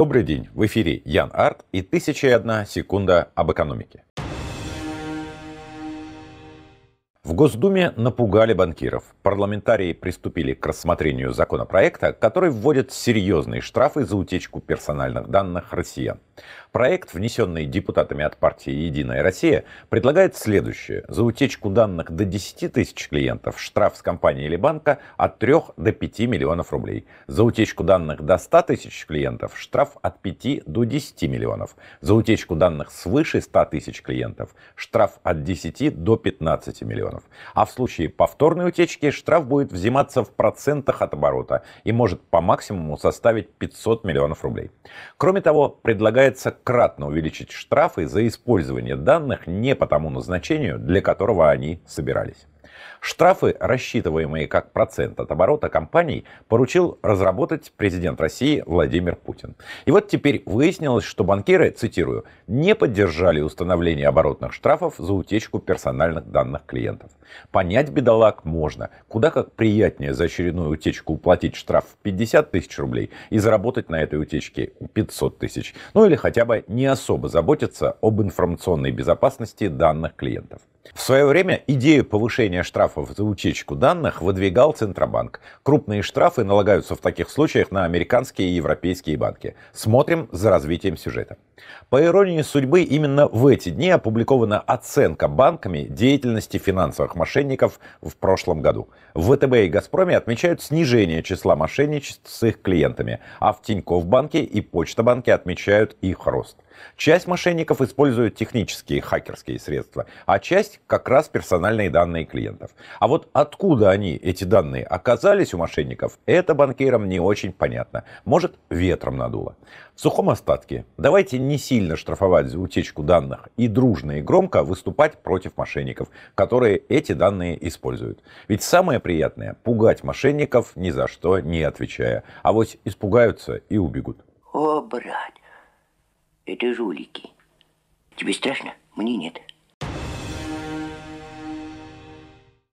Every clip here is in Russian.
Добрый день, в эфире Ян Арт и 1001 секунда об экономике. В Госдуме напугали банкиров. Парламентарии приступили к рассмотрению законопроекта, который вводит серьезные штрафы за утечку персональных данных россиян. Проект, внесенный депутатами от партии «Единая Россия», предлагает следующее. За утечку данных до 10 тысяч клиентов штраф с компании или банка от 3 до 5 миллионов рублей. За утечку данных до 100 тысяч клиентов штраф от 5 до 10 миллионов. За утечку данных свыше 100 тысяч клиентов штраф от 10 до 15 миллионов. А в случае повторной утечки штраф будет взиматься в процентах от оборота и может по максимуму составить 500 миллионов рублей. Кроме того, предлагает предлагается кратно увеличить штрафы за использование данных не по тому назначению, для которого они собирались. Штрафы, рассчитываемые как процент от оборота компаний, поручил разработать президент России Владимир Путин. И вот теперь выяснилось, что банкиры, цитирую, не поддержали установление оборотных штрафов за утечку персональных данных клиентов. Понять бедолаг можно. Куда как приятнее за очередную утечку уплатить штраф в 50 тысяч рублей и заработать на этой утечке 500 тысяч. Ну или хотя бы не особо заботиться об информационной безопасности данных клиентов. В свое время идею повышения штрафов штрафов за утечку данных выдвигал Центробанк. Крупные штрафы налагаются в таких случаях на американские и европейские банки. Смотрим за развитием сюжета. По иронии судьбы, именно в эти дни опубликована оценка банками деятельности финансовых мошенников в прошлом году. В ВТБ и Газпроме отмечают снижение числа мошенничеств с их клиентами, а в Тинькофф банке и Почта банке отмечают их рост. Часть мошенников используют технические хакерские средства, а часть как раз персональные данные клиентов. А вот откуда они, эти данные, оказались у мошенников, это банкирам не очень понятно. Может, ветром надуло. В сухом остатке давайте не сильно штрафовать за утечку данных и дружно и громко выступать против мошенников, которые эти данные используют. Ведь самое приятное – пугать мошенников ни за что не отвечая. А вот испугаются и убегут. О, брат! Это жулики. Тебе страшно? Мне нет.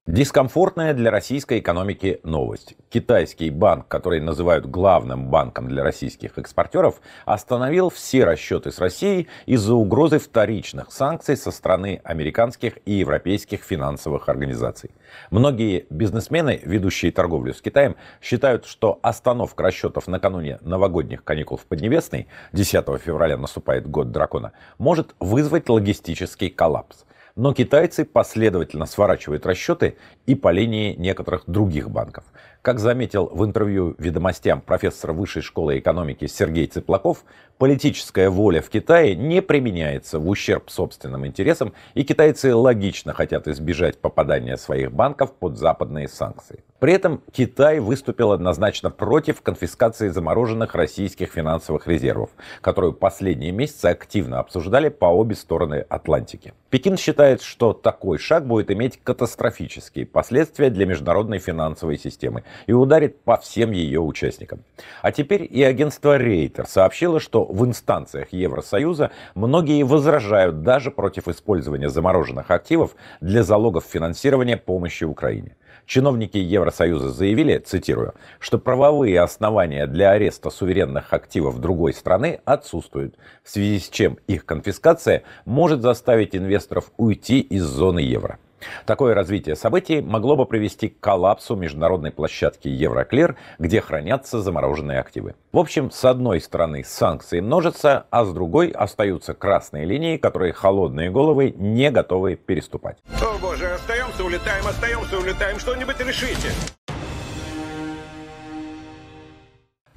Дискомфортная для российской экономики новость. Китайский банк, который называют главным банком для российских экспортеров, остановил все расчеты с Россией из-за угрозы вторичных санкций со стороны американских и европейских финансовых организаций. Многие бизнесмены, ведущие торговлю с Китаем, считают, что остановка расчетов накануне новогодних каникул в Поднебесной, 10 февраля наступает год дракона, может вызвать логистический коллапс. Но китайцы последовательно сворачивают расчеты и по линии некоторых других банков. Как заметил в интервью ведомостям профессор Высшей школы экономики Сергей Цыплаков, политическая воля в Китае не применяется в ущерб собственным интересам, и китайцы логично хотят избежать попадания своих банков под западные санкции. При этом Китай выступил однозначно против конфискации замороженных российских финансовых резервов, которую последние месяцы активно обсуждали по обе стороны Атлантики. Пекин считает, что такой шаг будет иметь катастрофические последствия для международной финансовой системы и ударит по всем ее участникам. А теперь и агентство Рейтер сообщило, что в инстанциях Евросоюза многие возражают даже против использования замороженных активов для залогов финансирования помощи Украине. Чиновники Евросоюза Евросоюза заявили, цитирую, что правовые основания для ареста суверенных активов другой страны отсутствуют, в связи с чем их конфискация может заставить инвесторов уйти из зоны евро. Такое развитие событий могло бы привести к коллапсу международной площадки Евроклир, где хранятся замороженные активы. В общем, с одной стороны санкции множатся, а с другой остаются красные линии, которые холодные головы не готовы переступать. О боже, остаемся, улетаем, остаемся, улетаем, что-нибудь решите.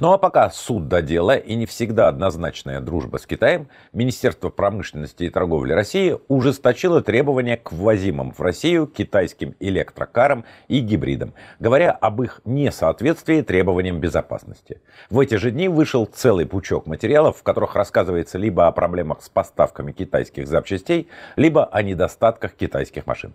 Ну а пока суд до дела и не всегда однозначная дружба с Китаем, Министерство промышленности и торговли России ужесточило требования к ввозимым в Россию китайским электрокарам и гибридам, говоря об их несоответствии требованиям безопасности. В эти же дни вышел целый пучок материалов, в которых рассказывается либо о проблемах с поставками китайских запчастей, либо о недостатках китайских машин.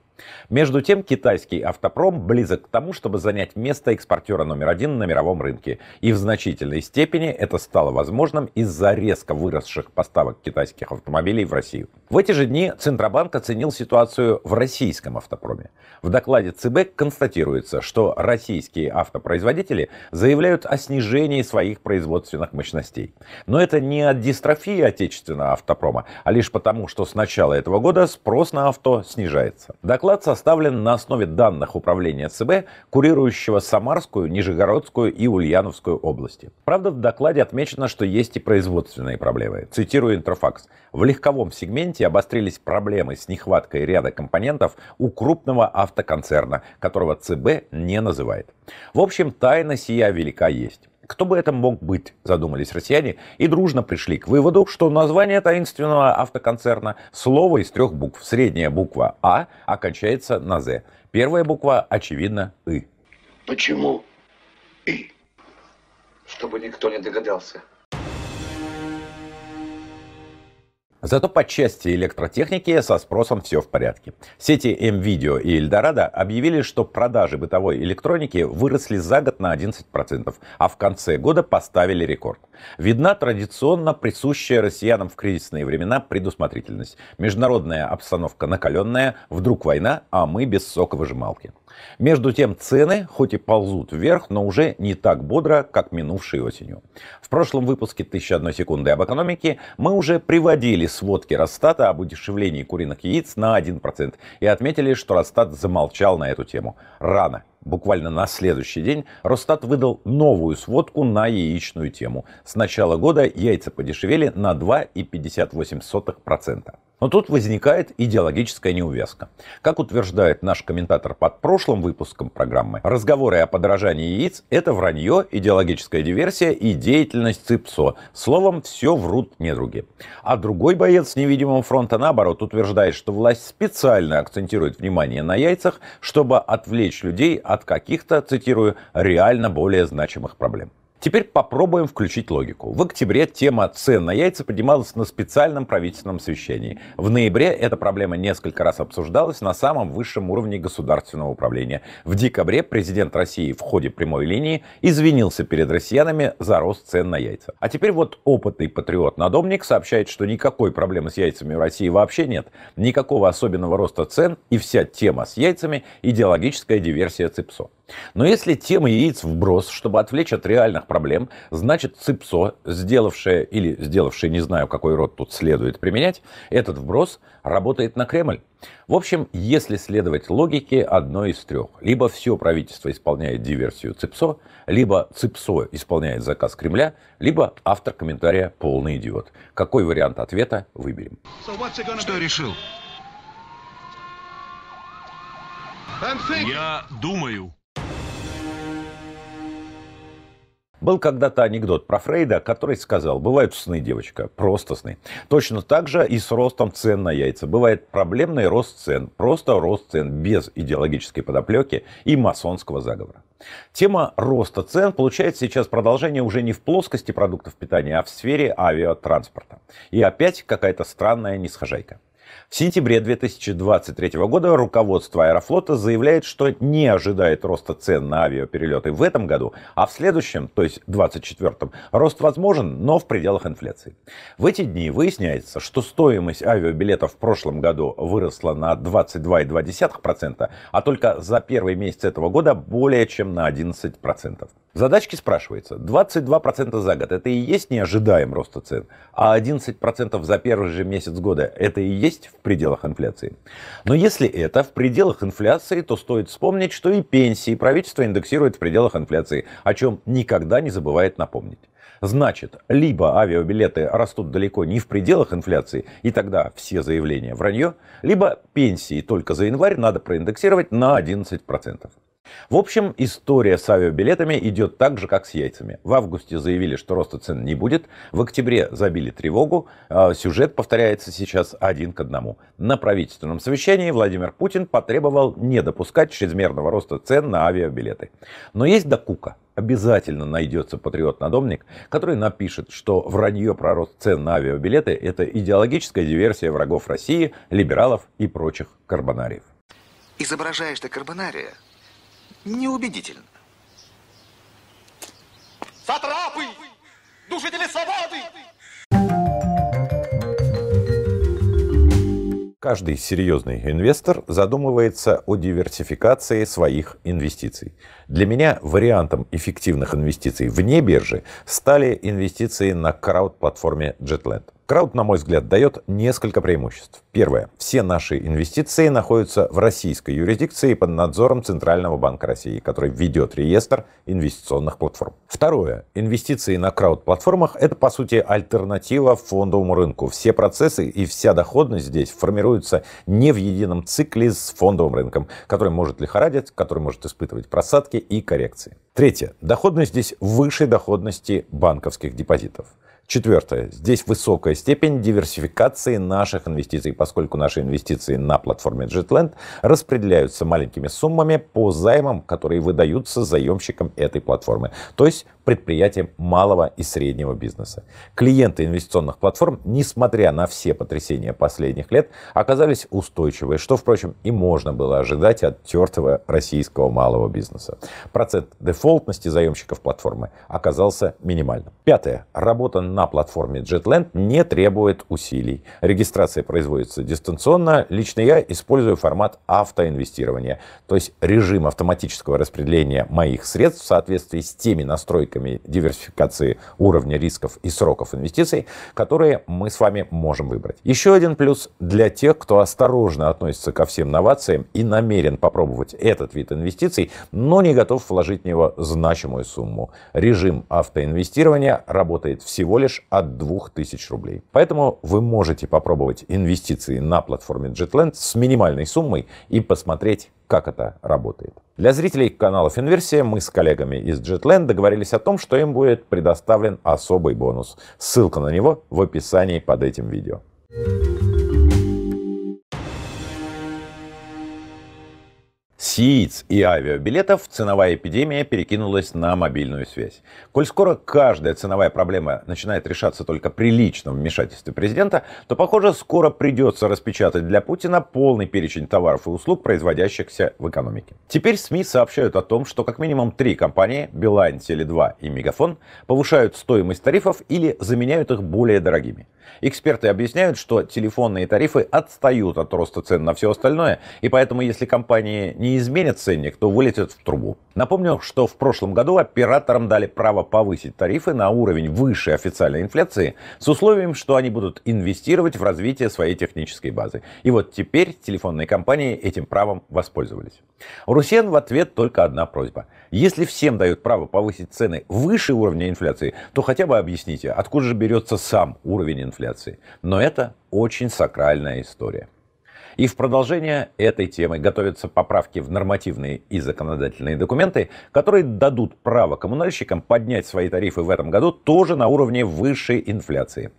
Между тем, китайский автопром близок к тому, чтобы занять место экспортера номер один на мировом рынке и в значительном значительной степени это стало возможным из-за резко выросших поставок китайских автомобилей в Россию. В эти же дни Центробанк оценил ситуацию в российском автопроме. В докладе ЦБ констатируется, что российские автопроизводители заявляют о снижении своих производственных мощностей. Но это не от дистрофии отечественного автопрома, а лишь потому, что с начала этого года спрос на авто снижается. Доклад составлен на основе данных управления ЦБ, курирующего Самарскую, Нижегородскую и Ульяновскую области области. Правда, в докладе отмечено, что есть и производственные проблемы. Цитирую Интерфакс. В легковом сегменте обострились проблемы с нехваткой ряда компонентов у крупного автоконцерна, которого ЦБ не называет. В общем, тайна сия велика есть. Кто бы это мог быть, задумались россияне и дружно пришли к выводу, что название таинственного автоконцерна – слово из трех букв. Средняя буква «А» окончается на «З». Первая буква, очевидно, И. Почему И? чтобы никто не догадался. Зато по части электротехники со спросом все в порядке. Сети m и Эльдорадо объявили, что продажи бытовой электроники выросли за год на 11%, а в конце года поставили рекорд. Видна традиционно присущая россиянам в кризисные времена предусмотрительность. Международная обстановка накаленная, вдруг война, а мы без соковыжималки. Между тем цены, хоть и ползут вверх, но уже не так бодро, как минувшей осенью. В прошлом выпуске «1001 секунды об экономике» мы уже приводили сводки Росстата об удешевлении куриных яиц на 1% и отметили, что Росстат замолчал на эту тему. Рано буквально на следующий день, Росстат выдал новую сводку на яичную тему. С начала года яйца подешевели на 2,58%. Но тут возникает идеологическая неувязка. Как утверждает наш комментатор под прошлым выпуском программы, разговоры о подорожании яиц – это вранье, идеологическая диверсия и деятельность ЦИПСО. Словом, все врут недруги. А другой боец невидимого фронта, наоборот, утверждает, что власть специально акцентирует внимание на яйцах, чтобы отвлечь людей от от каких-то, цитирую, реально более значимых проблем. Теперь попробуем включить логику. В октябре тема цен на яйца поднималась на специальном правительственном совещании. В ноябре эта проблема несколько раз обсуждалась на самом высшем уровне государственного управления. В декабре президент России в ходе прямой линии извинился перед россиянами за рост цен на яйца. А теперь вот опытный патриот-надомник сообщает, что никакой проблемы с яйцами в России вообще нет, никакого особенного роста цен и вся тема с яйцами – идеологическая диверсия ЦИПСО. Но если тема яиц вброс, чтобы отвлечь от реальных проблем, значит ЦИПСО, сделавшее или сделавшее, не знаю, какой род тут следует применять, этот вброс работает на Кремль. В общем, если следовать логике, одной из трех. Либо все правительство исполняет диверсию ЦИПСО, либо ЦИПСО исполняет заказ Кремля, либо автор комментария полный идиот. Какой вариант ответа выберем? Что решил? Я думаю, Был когда-то анекдот про Фрейда, который сказал, бывают сны, девочка, просто сны. Точно так же и с ростом цен на яйца. Бывает проблемный рост цен, просто рост цен без идеологической подоплеки и масонского заговора. Тема роста цен получает сейчас продолжение уже не в плоскости продуктов питания, а в сфере авиатранспорта. И опять какая-то странная нисхожайка. В сентябре 2023 года руководство Аэрофлота заявляет, что не ожидает роста цен на авиаперелеты в этом году, а в следующем, то есть 2024, рост возможен, но в пределах инфляции. В эти дни выясняется, что стоимость авиабилетов в прошлом году выросла на 22,2%, а только за первый месяц этого года более чем на 11%. В задачке спрашивается, 22% за год это и есть неожидаем роста цен, а 11% за первый же месяц года это и есть есть в пределах инфляции. Но если это в пределах инфляции, то стоит вспомнить, что и пенсии правительство индексирует в пределах инфляции, о чем никогда не забывает напомнить. Значит, либо авиабилеты растут далеко не в пределах инфляции, и тогда все заявления вранье, либо пенсии только за январь надо проиндексировать на 11%. В общем, история с авиабилетами идет так же, как с яйцами. В августе заявили, что роста цен не будет, в октябре забили тревогу, а, сюжет повторяется сейчас один к одному. На правительственном совещании Владимир Путин потребовал не допускать чрезмерного роста цен на авиабилеты. Но есть докука. Обязательно найдется патриот-надомник, который напишет, что вранье про рост цен на авиабилеты – это идеологическая диверсия врагов России, либералов и прочих карбонариев. Изображаешь ты карбонария, неубедительно. Сатрапы! Душители свободы! Каждый серьезный инвестор задумывается о диверсификации своих инвестиций. Для меня вариантом эффективных инвестиций вне биржи стали инвестиции на крауд-платформе JetLand. Крауд, на мой взгляд, дает несколько преимуществ. Первое. Все наши инвестиции находятся в российской юрисдикции под надзором Центрального банка России, который ведет реестр инвестиционных платформ. Второе. Инвестиции на крауд-платформах – это, по сути, альтернатива фондовому рынку. Все процессы и вся доходность здесь формируются не в едином цикле с фондовым рынком, который может лихорадить, который может испытывать просадки и коррекции. Третье. Доходность здесь выше доходности банковских депозитов. Четвертое. Здесь высокая степень диверсификации наших инвестиций, поскольку наши инвестиции на платформе JetLand распределяются маленькими суммами по займам, которые выдаются заемщикам этой платформы, то есть предприятиям малого и среднего бизнеса. Клиенты инвестиционных платформ, несмотря на все потрясения последних лет, оказались устойчивы, что, впрочем, и можно было ожидать от тертого российского малого бизнеса. Процент дефолтности заемщиков платформы оказался минимальным. Пятое. Работа на платформе JetLand не требует усилий. Регистрация производится дистанционно. Лично я использую формат автоинвестирования, то есть режим автоматического распределения моих средств в соответствии с теми настройками диверсификации уровня рисков и сроков инвестиций, которые мы с вами можем выбрать. Еще один плюс для тех, кто осторожно относится ко всем новациям и намерен попробовать этот вид инвестиций, но не готов вложить в него значимую сумму. Режим автоинвестирования работает всего лишь лишь от 2000 рублей. Поэтому вы можете попробовать инвестиции на платформе JetLand с минимальной суммой и посмотреть, как это работает. Для зрителей канала Финверсия мы с коллегами из JetLand договорились о том, что им будет предоставлен особый бонус. Ссылка на него в описании под этим видео. Сиц и авиабилетов ценовая эпидемия перекинулась на мобильную связь. Коль скоро каждая ценовая проблема начинает решаться только при личном вмешательстве президента, то, похоже, скоро придется распечатать для Путина полный перечень товаров и услуг, производящихся в экономике. Теперь СМИ сообщают о том, что как минимум три компании – Билайн, Теле2 и Мегафон – повышают стоимость тарифов или заменяют их более дорогими. Эксперты объясняют, что телефонные тарифы отстают от роста цен на все остальное, и поэтому если компании не изменит ценник, то вылетит в трубу. Напомню, что в прошлом году операторам дали право повысить тарифы на уровень выше официальной инфляции с условием, что они будут инвестировать в развитие своей технической базы. И вот теперь телефонные компании этим правом воспользовались. У Русен в ответ только одна просьба. Если всем дают право повысить цены выше уровня инфляции, то хотя бы объясните, откуда же берется сам уровень инфляции. Но это очень сакральная история. И в продолжение этой темы готовятся поправки в нормативные и законодательные документы, которые дадут право коммунальщикам поднять свои тарифы в этом году тоже на уровне высшей инфляции.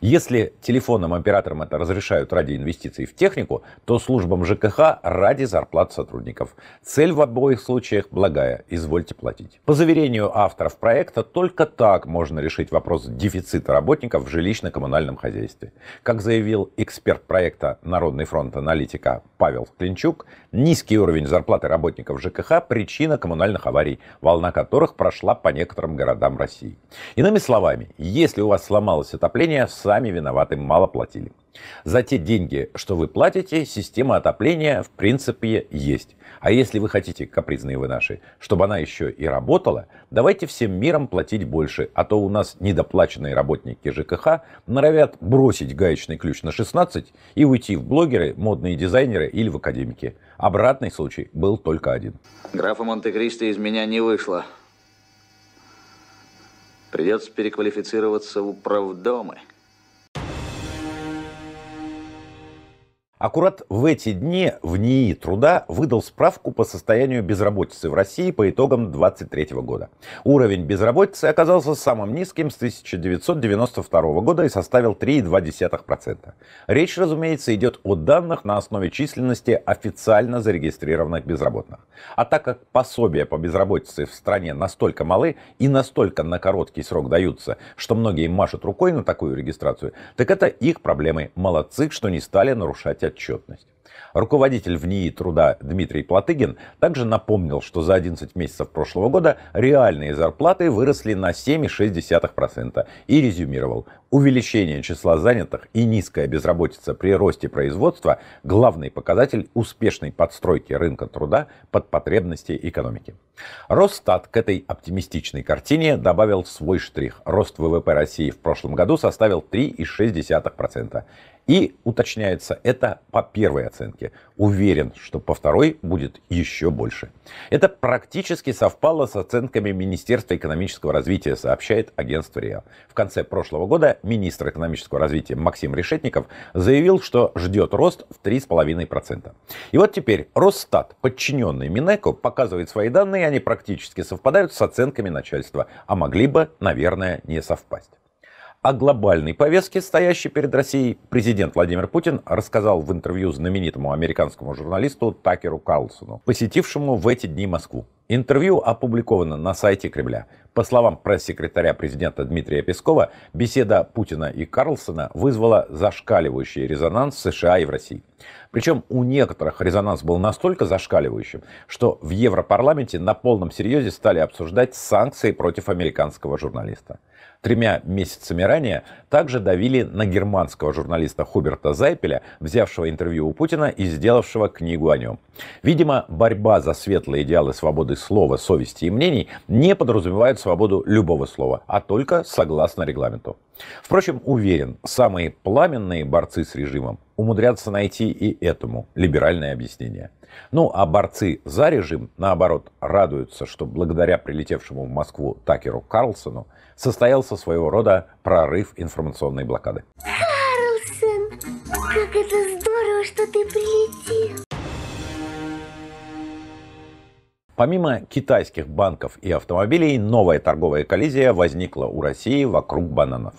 Если телефонным операторам это разрешают ради инвестиций в технику, то службам ЖКХ ради зарплат сотрудников. Цель в обоих случаях благая – извольте платить. По заверению авторов проекта, только так можно решить вопрос дефицита работников в жилищно-коммунальном хозяйстве. Как заявил эксперт проекта «Народный фронт» аналитика Павел Клинчук. Низкий уровень зарплаты работников ЖКХ – причина коммунальных аварий, волна которых прошла по некоторым городам России. Иными словами, если у вас сломалось отопление, сами виноваты, мало платили. За те деньги, что вы платите, система отопления в принципе есть. А если вы хотите, капризные вы наши, чтобы она еще и работала, давайте всем миром платить больше, а то у нас недоплаченные работники ЖКХ норовят бросить гаечный ключ на 16 и уйти в блогеры, модные дизайнеры или в академики. Обратный случай был только один. Графа Монте-Кристо из меня не вышло. Придется переквалифицироваться в управдомы. Аккурат в эти дни в НИИ труда выдал справку по состоянию безработицы в России по итогам 2023 года. Уровень безработицы оказался самым низким с 1992 года и составил 3,2%. Речь, разумеется, идет о данных на основе численности официально зарегистрированных безработных. А так как пособия по безработице в стране настолько малы и настолько на короткий срок даются, что многие машут рукой на такую регистрацию, так это их проблемы. Молодцы, что не стали нарушать отчетность. Руководитель в НИИ труда Дмитрий Платыгин также напомнил, что за 11 месяцев прошлого года реальные зарплаты выросли на 7,6% и резюмировал. Увеличение числа занятых и низкая безработица при росте производства – главный показатель успешной подстройки рынка труда под потребности экономики. Росстат к этой оптимистичной картине добавил свой штрих. Рост ВВП России в прошлом году составил 3,6%. И уточняется, это по первой оценке. Уверен, что по второй будет еще больше. Это практически совпало с оценками Министерства экономического развития, сообщает агентство РИА. В конце прошлого года министр экономического развития Максим Решетников заявил, что ждет рост в 3,5%. И вот теперь Росстат, подчиненный Минеко, показывает свои данные, они практически совпадают с оценками начальства, а могли бы, наверное, не совпасть. О глобальной повестке, стоящей перед Россией, президент Владимир Путин рассказал в интервью знаменитому американскому журналисту Такеру Карлсону, посетившему в эти дни Москву. Интервью опубликовано на сайте Кремля. По словам пресс-секретаря президента Дмитрия Пескова, беседа Путина и Карлсона вызвала зашкаливающий резонанс в США и в России. Причем у некоторых резонанс был настолько зашкаливающим, что в Европарламенте на полном серьезе стали обсуждать санкции против американского журналиста. Тремя месяцами ранее также давили на германского журналиста Хуберта Зайпеля, взявшего интервью у Путина и сделавшего книгу о нем. Видимо, борьба за светлые идеалы свободы свободы слова, совести и мнений не подразумевают свободу любого слова, а только согласно регламенту. Впрочем, уверен, самые пламенные борцы с режимом умудрятся найти и этому либеральное объяснение. Ну а борцы за режим, наоборот, радуются, что благодаря прилетевшему в Москву Такеру Карлсону состоялся своего рода прорыв информационной блокады. Карлсон, как это здорово, что ты прилетел. Помимо китайских банков и автомобилей, новая торговая коллизия возникла у России вокруг бананов.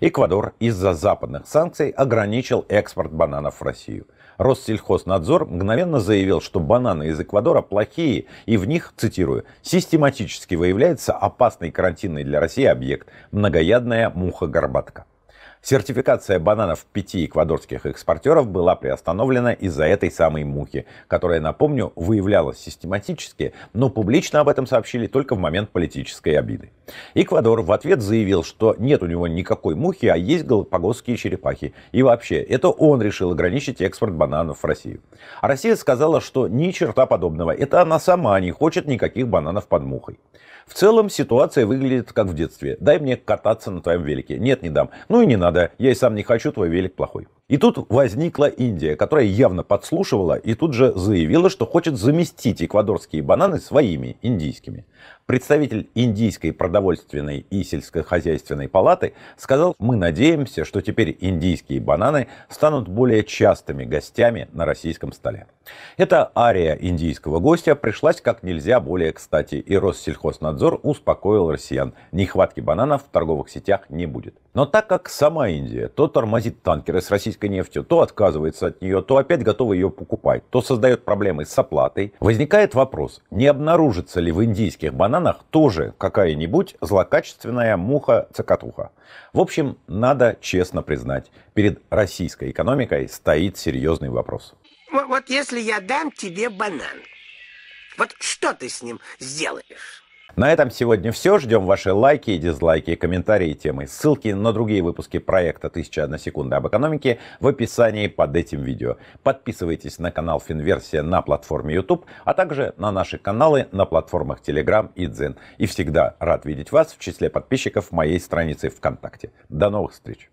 Эквадор из-за западных санкций ограничил экспорт бананов в Россию. Россельхознадзор мгновенно заявил, что бананы из Эквадора плохие, и в них, цитирую, «систематически выявляется опасный карантинный для России объект – многоядная муха-горбатка». Сертификация бананов пяти эквадорских экспортеров была приостановлена из-за этой самой мухи, которая, напомню, выявлялась систематически, но публично об этом сообщили только в момент политической обиды. Эквадор в ответ заявил, что нет у него никакой мухи, а есть галапагосские черепахи. И вообще, это он решил ограничить экспорт бананов в Россию. А Россия сказала, что ни черта подобного. Это она сама не хочет никаких бананов под мухой. В целом ситуация выглядит как в детстве. Дай мне кататься на твоем велике. Нет, не дам. Ну и не надо. Я и сам не хочу, твой велик плохой. И тут возникла Индия, которая явно подслушивала и тут же заявила, что хочет заместить эквадорские бананы своими индийскими. Представитель Индийской продовольственной и сельскохозяйственной палаты сказал, мы надеемся, что теперь индийские бананы станут более частыми гостями на российском столе. Эта ария индийского гостя пришлась как нельзя более кстати, и Россельхознадзор успокоил россиян. Нехватки бананов в торговых сетях не будет. Но так как сама Индия то тормозит танкеры с российской нефтью, то отказывается от нее, то опять готова ее покупать, то создает проблемы с оплатой, возникает вопрос, не обнаружится ли в индийских бананах тоже какая-нибудь злокачественная муха-цокотуха. В общем, надо честно признать, перед российской экономикой стоит серьезный вопрос. Вот, если я дам тебе банан, вот что ты с ним сделаешь? На этом сегодня все. Ждем ваши лайки и дизлайки, комментарии и темы. Ссылки на другие выпуски проекта «1001 секунда об экономике» в описании под этим видео. Подписывайтесь на канал Финверсия на платформе YouTube, а также на наши каналы на платформах Telegram и Дзен. И всегда рад видеть вас в числе подписчиков моей страницы ВКонтакте. До новых встреч!